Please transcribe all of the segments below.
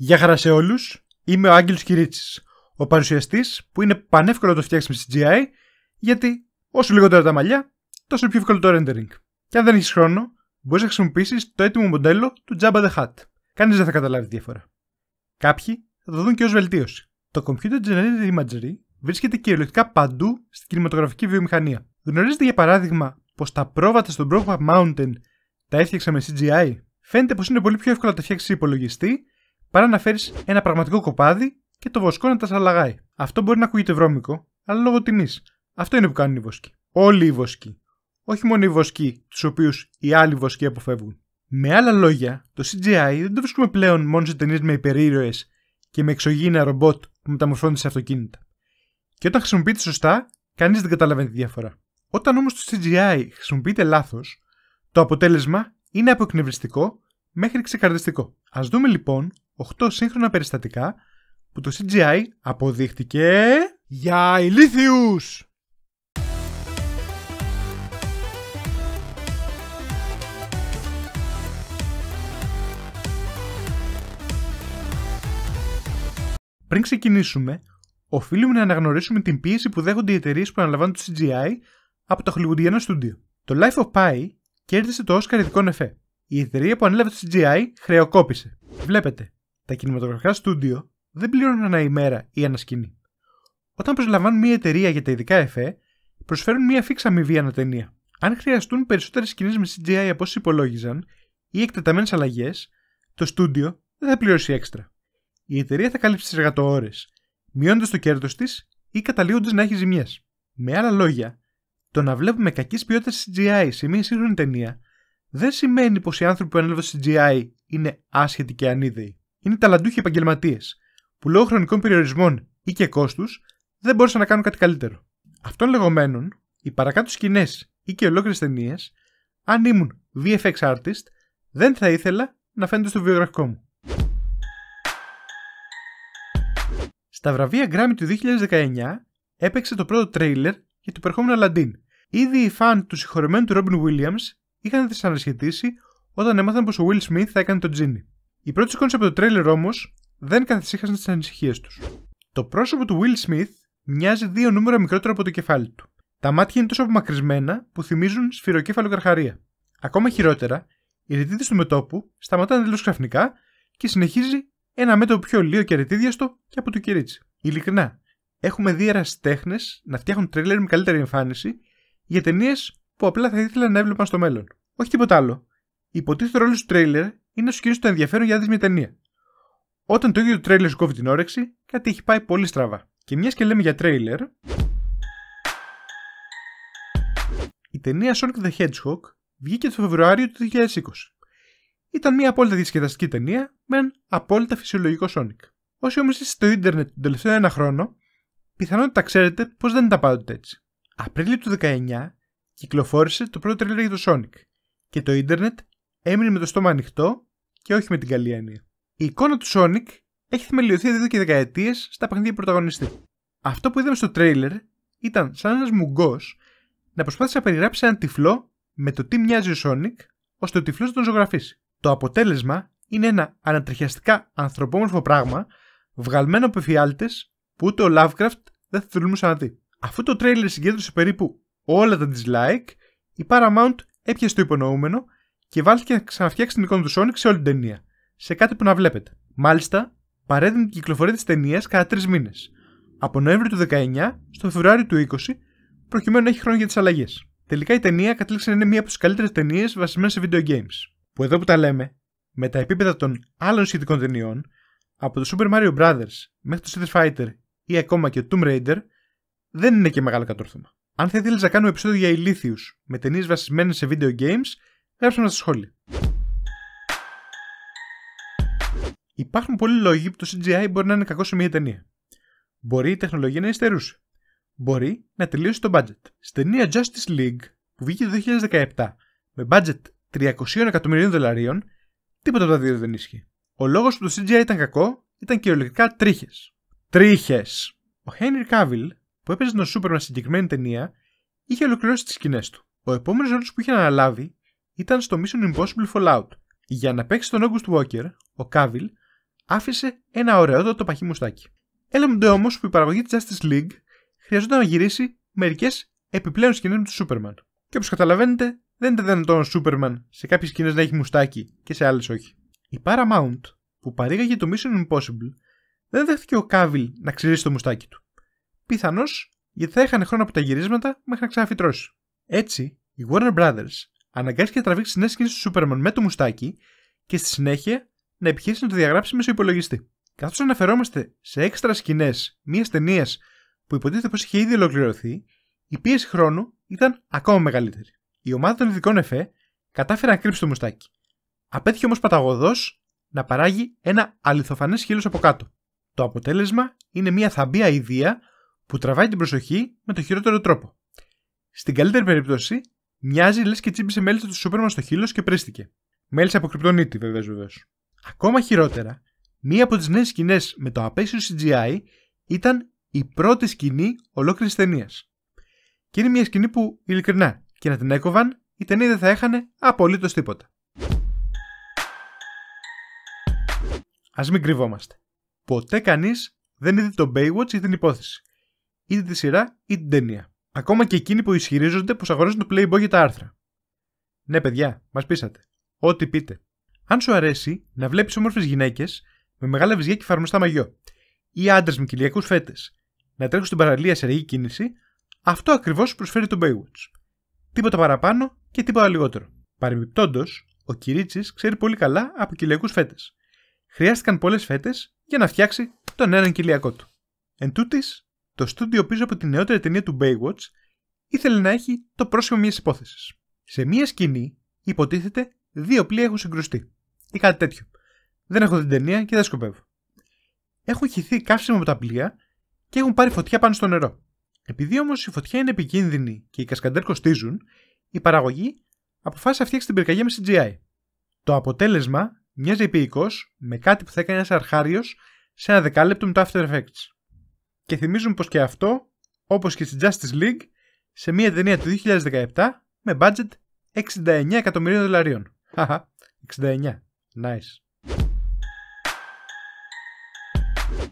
Γεια χαρά σε όλους, είμαι ο Άγγελος Κυρίτσης, ο παρουσιαστής που είναι πανεύκολο να το με CGI, γιατί όσο λιγότερα τα μαλλιά, τόσο πιο εύκολο το rendering. Και αν δεν έχεις χρόνο, μπορείς να χρησιμοποιήσεις το έτοιμο μοντέλο του Jabba the Hutt. Κανείς δεν θα καταλάβει τη διαφορά. Κάποιοι θα το δουν και ως βελτίωση. Το Computer Generated Imagery βρίσκεται κυριολεκτικά παντού στην κινηματογραφική βιομηχανία. Γνωρίζετε για παράδειγμα πως τα πρόβατα στο Brokeback Mountain τα έφτιαξα με CGI. Φαίνεται πως είναι πολύ πιο εύκολο να τα φτιάξει υπολογιστή παρά να φέρεις ένα πραγματικό κοπάδι και το βοσκό να τα σαλαγάει. Αυτό μπορεί να ακούγεται βρώμικο, αλλά λόγω τιμής. Αυτό είναι που κάνουν οι βοσκοί. Όλοι οι βοσκοί. Όχι μόνο οι βοσκοί, τους οποίους οι άλλοι βοσκοί αποφεύγουν. Με άλλα λόγια, το CGI δεν το βρίσκουμε πλέον μόνο σε ταινίες με υπερήρωες και με εξωγήινα ρομπότ που μεταμορφώνονται σε αυτοκίνητα. Και όταν χρησιμοποιείται σωστά, κανείς δεν καταλαβαίνει τη διαφορά. Όταν όμως το CGI χρησιμοποιείται λάθος, το αποτέλεσμα είναι αποεκνευριστικό μέχρι ξεκαρδιστικό. Ας δούμε λοιπόν 8 σύγχρονα περιστατικά που το CGI αποδείχτηκε για ηλίθιους. Πριν ξεκινήσουμε, οφείλουμε να αναγνωρίσουμε την πίεση που δέχονται οι εταιρείες που αναλαμβάνουν το CGI από το Hollywoodiana στούντιο. Το Life of Pi κέρδισε το Oscar ειδικών εφέ. Η εταιρεία που ανέλαβε το CGI χρεοκόπησε. Βλέπετε, τα κινηματογραφικά στούντιο δεν πληρώνουν ένα ημέρα ή ένα σκηνή. Όταν προσλαμβάνουν μια εταιρεία για τα ειδικά εφέ, προσφέρουν μια φίξα αμοιβή ανατενία. Αν χρειαστούν περισσότερες σκηνές με CGI από όσε υπολόγιζαν ή εκτεταμένες αλλαγές, το στούντιο δεν θα πληρώσει έξτρα. Η εταιρεία θα καλύψει τις εργατοώρε, μειώνοντας το κέρδος της ή καταλήγοντας να έχει ζημιές. Με άλλα λόγια, το να βλέπουμε κακής ποιότητας CGI σε μια σύγχρονη ταινία δεν σημαίνει πως οι άνθρωποι που ανέλαβαν CGI είναι άσχετοι και ανίδεοι είναι ταλαντούχοι επαγγελματίες που λόγω χρονικών περιορισμών ή και κόστους δεν μπορούσαν να κάνουν κάτι καλύτερο. Αυτών λεγόμενων, οι παρακάτω σκηνές ή και ολόκληρες ταινίες, αν ήμουν VFX artist, δεν θα ήθελα να φαίνονται στο βιογραφικό μου. Στα βραβεία Grammy του 2019 έπαιξε το πρώτο τρέιλερ για το περχόμενο Αλαντίν. Ήδη οι φαν του συγχωρεμένου του Robin Williams είχαν δυσανασχετήσει όταν έμαθαν πως ο Will Smith θα έκανε τον Τζίνι. Οι πρώτε εικόνε από το τρέλερ όμως δεν καθησύχασαν τι ανησυχίες τους. Το πρόσωπο του Will Smith μοιάζει δύο νούμερα μικρότερο από το κεφάλι του. Τα μάτια είναι τόσο απομακρυσμένα που θυμίζουν σφυροκέφαλο καρχαρία. Ακόμα χειρότερα, η ρητίδα του μετόπου σταματάνε εντελώ ξαφνικά και συνεχίζει ένα μέτωπο πιο λίγο και ρητήδιαστο και από το κυρίτσι. Ειλικρινά, έχουμε δει ερασιτέχνε να φτιάχνουν τρέλερ με καλύτερη εμφάνιση για ταινίες που απλά θα ήθελαν να έβλεπαν στο μέλλον. Όχι τίποτα άλλο. Υποτίθεται ρόλος του τρέλερ είναι να σου κινήσει το ενδιαφέρον για να δεις ταινία. Όταν το ίδιο το τρέιλερ σου κόβει την όρεξη, κάτι έχει πάει πολύ στραβά. Και μιας και λέμε για τρέιλερ. Η ταινία Sonic the Hedgehog βγήκε το Φεβρουάριο του 2020. Ήταν μια απόλυτα διασκεδαστική ταινία με έναν απόλυτα φυσιολογικό Sonic. Όσοι όμως είστε στο ίντερνετ τον τελευταίο ένα χρόνο, πιθανότητα ξέρετε πως δεν ήταν πάντοτε έτσι. Απρίλιο του 19 κυκλοφόρησε το πρώτο τρέλερ για το Sonic και το ίντερνετ έμεινε με το στόμα ανοιχτό και όχι με την καλή έννοια. Η εικόνα του Sonic έχει θεμελιωθεί εδώ και δεκαετίες στα παιχνίδια πρωταγωνιστή. Αυτό που είδαμε στο τρέιλερ ήταν σαν ένας μουγκός να προσπάθησε να περιγράψει έναν τυφλό με το τι μοιάζει ο Sonic, ώστε ο τυφλός να τον ζωγραφίσει. Το αποτέλεσμα είναι ένα ανατριχιαστικά ανθρωπόμορφο πράγμα βγαλμένο από εφιάλτες που ούτε ο Lovecraft δεν θα θελούμε να δει. Αφού το τρέιλερ συγκέντρωσε περίπου όλα τα dislike, η Paramount έπιασε το υπονοούμενο και βάλθηκε να ξαναφτιάξεις την εικόνα του Sonic σε όλη την ταινία. Σε κάτι που να βλέπετε. Μάλιστα, παρέδινε την κυκλοφορία της ταινίας κατά τρεις μήνες. Από Νοέμβριο του 19 στο Φεβρουάριο του 20, προκειμένου να έχει χρόνο για τις αλλαγές. Τελικά η ταινία κατέληξε να είναι μία από τις καλύτερες ταινίες βασισμένες σε video games. Που εδώ που τα λέμε, με τα επίπεδα των άλλων σχετικών ταινιών, από το Super Mario Brothers μέχρι το Street Fighter ή ακόμα και Tomb Raider, δεν είναι και μεγάλο κατόρθωμα. Αν θα ήθελες να κάνουμε επεισόδιο για ηλίθιους με ταινίες βασισμένες σε video games, γράψτε μας στα σχόλια. Υπάρχουν πολλοί λόγοι που το CGI μπορεί να είναι κακό σε μια ταινία. Μπορεί η τεχνολογία να υστερούσε. Μπορεί να τελείωσε το budget. Στην ταινία Justice League που βγήκε το 2017 με budget 300 εκατομμυρίων δολαρίων, τίποτα από τα δύο δεν ίσχυε. Ο λόγος που το CGI ήταν κακό ήταν κυριολεκτικά τρίχες. Τρίχες! Ο Χένρι Κάβιλ που έπαιζε τον Σούπερ με συγκεκριμένη ταινία, είχε ολοκληρώσει τις σκηνές του. Ο επόμενος ρόλος που είχε αναλάβει ήταν στο Mission Impossible Fallout. Για να παίξει τον August Walker, ο Κάβιλ άφησε ένα ωραιότατο παχύ μουστάκι. Έλαμπτε όμως που η παραγωγή της Justice League χρειαζόταν να γυρίσει μερικές επιπλέον σκηνές του superman. Και όπως καταλαβαίνετε, δεν ήταν δυνατόν ο Superman σε κάποιες σκηνές να έχει μουστάκι και σε άλλες όχι. Η Paramount που παρήγαγε το Mission Impossible δεν δέχτηκε ο Κάβιλ να ξυρίσει το μουστάκι του. Πιθανώς γιατί θα είχαν χρόνο από τα γυρίσματα μέχρι να ξαναφυτρώσει. Έτσι, οι Warner Brothers αναγκάστηκε να τραβήξει συνέσκηση του Σούπερμαν με το μουστάκι και στη συνέχεια να επιχείρησε να το διαγράψει μέσω υπολογιστή. Καθώς αναφερόμαστε σε έξτρα σκηνές μιας ταινίας που υποτίθεται πως είχε ήδη ολοκληρωθεί, η πίεση χρόνου ήταν ακόμα μεγαλύτερη. Η ομάδα των ειδικών εφέ κατάφερε να κρύψει το μουστάκι. Απέτυχε όμως παταγωδός να παράγει ένα αληθοφανές χείλος από κάτω. Το αποτέλεσμα είναι μια θαμπία ιδέα που τραβάει την προσοχή με το χειρότερο τρόπο. Στην καλύτερη περίπτωση, Μοιάζει λες και τσίπησε μέλισσα του Σούπερμαν στο χείλος και πρίστηκε. Μέλισσα από κρυπτονίτη, βεβαίως βεβαίως. Ακόμα χειρότερα, μία από τις νέες σκηνές με το απέσιο CGI ήταν η πρώτη σκηνή ολόκληρης ταινίας. Και είναι μια σκηνή που ειλικρινά και να την έκοβαν, η ταινία δεν θα έχανε απολύτως τίποτα. Ας μην κρυβόμαστε. Ποτέ κανείς δεν είδε τον Baywatch ή την υπόθεση. Είτε τη σειρά ή την ταινία. Ακόμα και εκείνοι που ισχυρίζονται πως αγοράζουν το Playboy για τα άρθρα. Ναι, παιδιά, μας πείσατε. Ό,τι πείτε. Αν σου αρέσει να βλέπεις όμορφες γυναίκες με μεγάλα βυζιά και φαρμοστά μαγιό ή άντρες με κυλιακούς φέτες να τρέχουν στην παραλία σε αργή κίνηση, αυτό ακριβώς προσφέρει το Baywatch. Τίποτα παραπάνω και τίποτα λιγότερο. Παρεμπιπτόντως, ο Κυρίτσι ξέρει πολύ καλά από κοιλιακού φέτες. Χρειάστηκαν πολλές φέτες για να φτιάξει τον έναν κοιλιακό του. Εν τούτης, το στούντιο πίσω από τη νεότερη ταινία του Baywatch ήθελε να έχει το πρόσχημα μιας υπόθεσης. Σε μια σκηνή υποτίθεται δύο πλοία έχουν συγκρουστεί ή κάτι τέτοιο. Δεν έχω την ταινία και δεν σκοπεύω. Έχουν χυθεί καύσιμο από τα πλοία και έχουν πάρει φωτιά πάνω στο νερό. Επειδή όμως η φωτιά είναι επικίνδυνη και οι κασκαντέρ κοστίζουν, η παραγωγή αποφάσισε να φτιάξει την πυρκαγιά με CGI. Το αποτέλεσμα μοιάζει επίοικος με κάτι που θα έκανε ένας αρχάριος σε ένα δεκάλεπτο με το After Effects και θυμίζουν πως και αυτό, όπως και στη Justice League, σε μια ταινία του 2017 με budget 69 εκατομμυρίων δολαρίων. Χαχα, 69. Nice.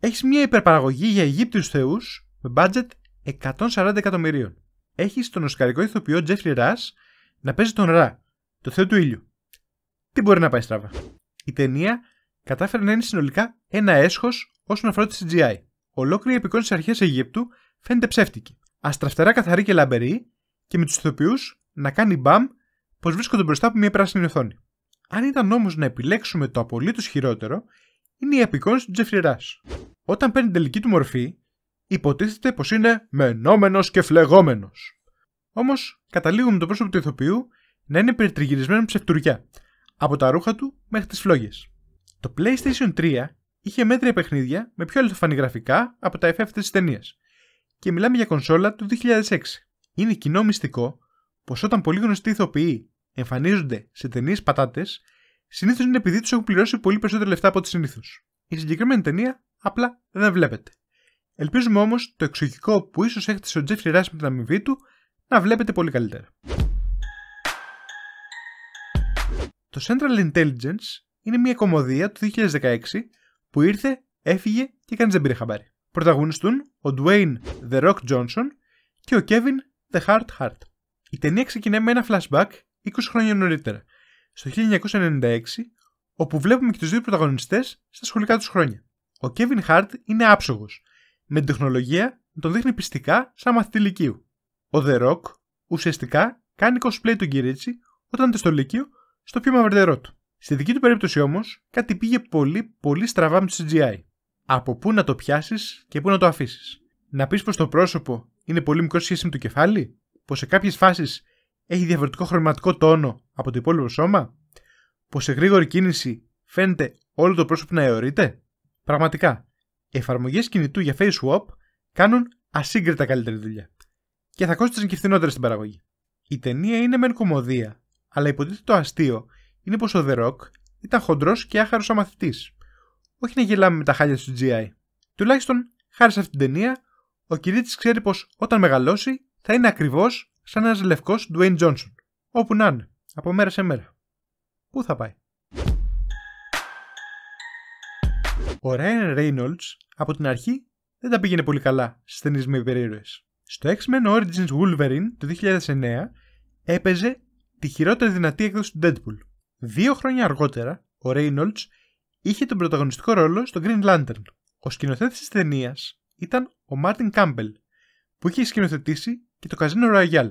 Έχεις μια υπερπαραγωγή για Αιγύπτιους θεούς με budget 140 εκατομμυρίων. Έχεις τον οσκαρικό ηθοποιό Τζέφρι Rush να παίζει τον Ρα, το θεό του ήλιου. Τι μπορεί να πάει στραβά. Η ταινία κατάφερε να είναι συνολικά ένα έσχος όσον αφορά τη CGI ολόκληρη η επικόνση της αρχαίας Αιγύπτου φαίνεται ψεύτικη. Αστραφτερά καθαρή και λαμπερή και με τους ηθοποιούς να κάνει μπαμ πως βρίσκονται μπροστά από μια πράσινη οθόνη. Αν ήταν όμως να επιλέξουμε το απολύτως χειρότερο, είναι η επικόνση του Τζεφριρά. Όταν παίρνει την τελική του μορφή, υποτίθεται πως είναι μενόμενος και φλεγόμενος. Όμως, καταλήγουμε το πρόσωπο του ηθοποιού να είναι περιτριγυρισμένο με ψευτουριά, από τα ρούχα του μέχρι τις φλόγες. Το PlayStation 3 είχε μέτρια παιχνίδια με πιο αληθοφανή γραφικά από τα FF της ταινία. Και μιλάμε για κονσόλα του 2006. Είναι κοινό μυστικό πως όταν πολύ γνωστοί ηθοποιοί εμφανίζονται σε ταινίες πατάτες, συνήθως είναι επειδή τους έχουν πληρώσει πολύ περισσότερα λεφτά από ό,τι συνήθως. Η συγκεκριμένη ταινία απλά δεν βλέπετε. Ελπίζουμε όμως το εξοχικό που ίσως έχετε ο Jeffrey Ράσι με την αμοιβή του να βλέπετε πολύ καλύτερα. Το Central Intelligence είναι μια κομμωδία του 2016 που ήρθε, έφυγε και κανείς δεν πήρε χαμπάρι. Πρωταγωνιστούν ο Dwayne The Rock Johnson και ο Kevin The Hard Heart. Η ταινία ξεκινάει με ένα flashback 20 χρόνια νωρίτερα, στο 1996, όπου βλέπουμε και τους δύο πρωταγωνιστές στα σχολικά τους χρόνια. Ο Kevin Hart είναι άψογος, με την τεχνολογία να τον δείχνει πιστικά σαν μαθητή Λυκείου. Ο The Rock ουσιαστικά κάνει cosplay τον Κυρίτσι όταν ήταν στο Λυκείο στο πιο μαυρτερό του. Στη δική του περίπτωση όμως, κάτι πήγε πολύ, πολύ στραβά με το CGI. Από πού να το πιάσεις και πού να το αφήσεις. Να πεις πως το πρόσωπο είναι πολύ μικρό σχέση με το κεφάλι, πως σε κάποιες φάσεις έχει διαφορετικό χρωματικό τόνο από το υπόλοιπο σώμα, πως σε γρήγορη κίνηση φαίνεται όλο το πρόσωπο να αιωρείται. Πραγματικά, εφαρμογές κινητού για face swap κάνουν ασύγκριτα καλύτερη δουλειά. Και θα κόστησαν και φθηνότερα στην παραγωγή. Η ταινία είναι μεν κομμωδία, αλλά υποτίθεται το αστείο είναι πως ο The Rock ήταν χοντρός και άχαρος σαν Όχι να γελάμε με τα χάλια του GI. Τουλάχιστον χάρη σε αυτήν την ταινία, ο κηρύτη ξέρει πως όταν μεγαλώσει θα είναι ακριβώς σαν ένας λευκός Dwayne Johnson. Όπου να είναι, από μέρα σε μέρα. Πού θα πάει. Ο Ryan Reynolds από την αρχή δεν τα πήγαινε πολύ καλά στις ταινίες με υπερήρωες. Στο X-Men Origins Wolverine του 2009 έπαιζε τη χειρότερη δυνατή έκδοση του Deadpool. Δύο χρόνια αργότερα, ο Reynolds είχε τον πρωταγωνιστικό ρόλο στο Green Lantern. Ο σκηνοθέτης της ταινίας ήταν ο Μάρτιν Κάμπελ, που είχε σκηνοθετήσει και το Casino Royale,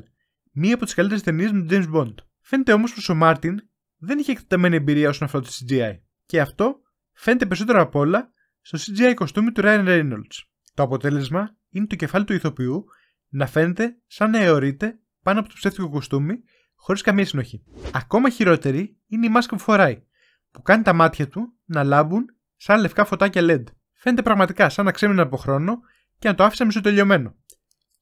μία από τις καλύτερες ταινίες με τον James Bond. Φαίνεται όμως πως ο Μάρτιν δεν είχε εκτεταμένη εμπειρία όσον αφορά το CGI, και αυτό φαίνεται περισσότερο απ' όλα στο CGI κοστούμι του Ryan Reynolds. Το αποτέλεσμα είναι το κεφάλι του ηθοποιού να φαίνεται σαν να αιωρείται πάνω από το ψεύτικο κοστούμι χωρίς καμία συνοχή. Ακόμα χειρότερη είναι η μάσκα που φοράει, που κάνει τα μάτια του να λάμπουν σαν λευκά φωτάκια LED. Φαίνεται πραγματικά σαν να ξέμεινε από χρόνο και να το άφησα τελειωμένο.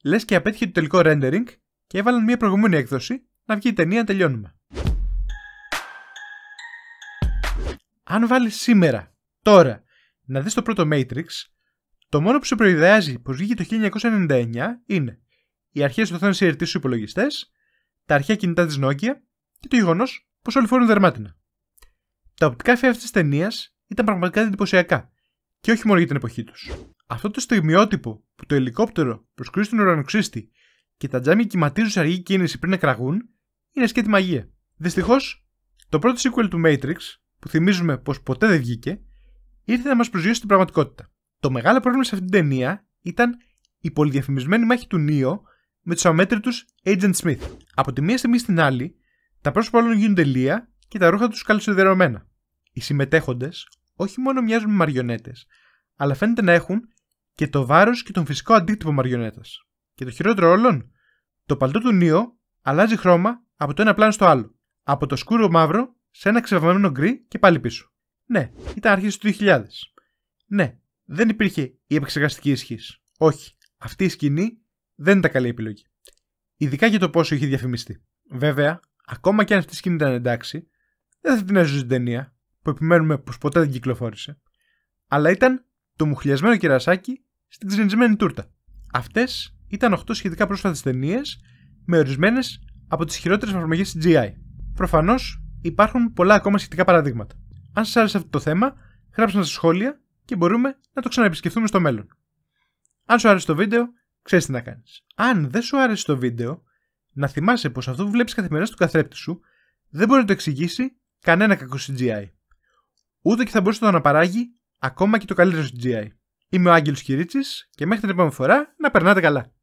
Λες και απέτυχε το τελικό rendering και έβαλαν μια προηγούμενη έκδοση να βγει η ταινία να τελειώνουμε. Αν βάλεις σήμερα, τώρα, να δεις το πρώτο Matrix, το μόνο που σου προειδεάζει πως βγήκε το 1999 είναι οι αρχές του οθόνη σε στους υπολογιστές τα αρχαία κινητά της Νόκια και το γεγονός πως όλοι φορούν δερμάτινα. Τα οπτικά φύλλα αυτής της ταινίας ήταν πραγματικά εντυπωσιακά και όχι μόνο για την εποχή τους. Αυτό το στιγμιότυπο που το ελικόπτερο προσκρούει τον ουρανοξύστη και τα τζάμια κυματίζουν σε αργή κίνηση πριν εκραγούν, είναι σκέτη μαγεία. Δυστυχώς, το πρώτο sequel του Matrix, που θυμίζουμε πως ποτέ δεν βγήκε, ήρθε να μας προσγειώσει την πραγματικότητα. Το μεγάλο πρόβλημα σε αυτήν την ταινία ήταν η πολυδιαφημισμένη μάχη του Νίο με τους αμέτρητους Agent Smith. Από τη μία στιγμή στην άλλη, τα πρόσωπα όλων γίνονται λεία και τα ρούχα τους καλυσιδερωμένα. Οι συμμετέχοντες όχι μόνο μοιάζουν με μαριονέτες, αλλά φαίνεται να έχουν και το βάρος και τον φυσικό αντίκτυπο μαριονέτας. Και το χειρότερο όλων, το παλτό του Νίο αλλάζει χρώμα από το ένα πλάνο στο άλλο. Από το σκούρο μαύρο σε ένα ξεβαμμένο γκρι και πάλι πίσω. Ναι, ήταν αρχές του 2000. Ναι, δεν υπήρχε η επεξεργαστική ισχύς. Όχι, αυτή η σκηνή δεν ήταν καλή επιλογή. Ειδικά για το πόσο είχε διαφημιστεί. Βέβαια, ακόμα και αν αυτή η σκηνή ήταν εντάξει, δεν θα την έζωσε την ταινία, που επιμένουμε πως ποτέ δεν κυκλοφόρησε, αλλά ήταν το μουχλιασμένο κερασάκι στην ξενισμένη τούρτα. Αυτές ήταν 8 σχετικά πρόσφατες ταινίες, με ορισμένες από τις χειρότερες εφαρμογές GI. Προφανώς υπάρχουν πολλά ακόμα σχετικά παραδείγματα. Αν σας άρεσε αυτό το θέμα, γράψτε μας σχόλια και μπορούμε να το ξαναεπισκεφθούμε στο μέλλον. Αν σου άρεσε το βίντεο, ξέρεις τι να κάνεις. Αν δεν σου άρεσε το βίντεο, να θυμάσαι πως αυτό που βλέπεις καθημερινά στο καθρέπτη σου δεν μπορεί να το εξηγήσει κανένα κακό CGI. Ούτε και θα μπορούσε να το αναπαράγει ακόμα και το καλύτερο CGI. Είμαι ο Άγγελος Κυρίτσης και μέχρι την επόμενη φορά να περνάτε καλά.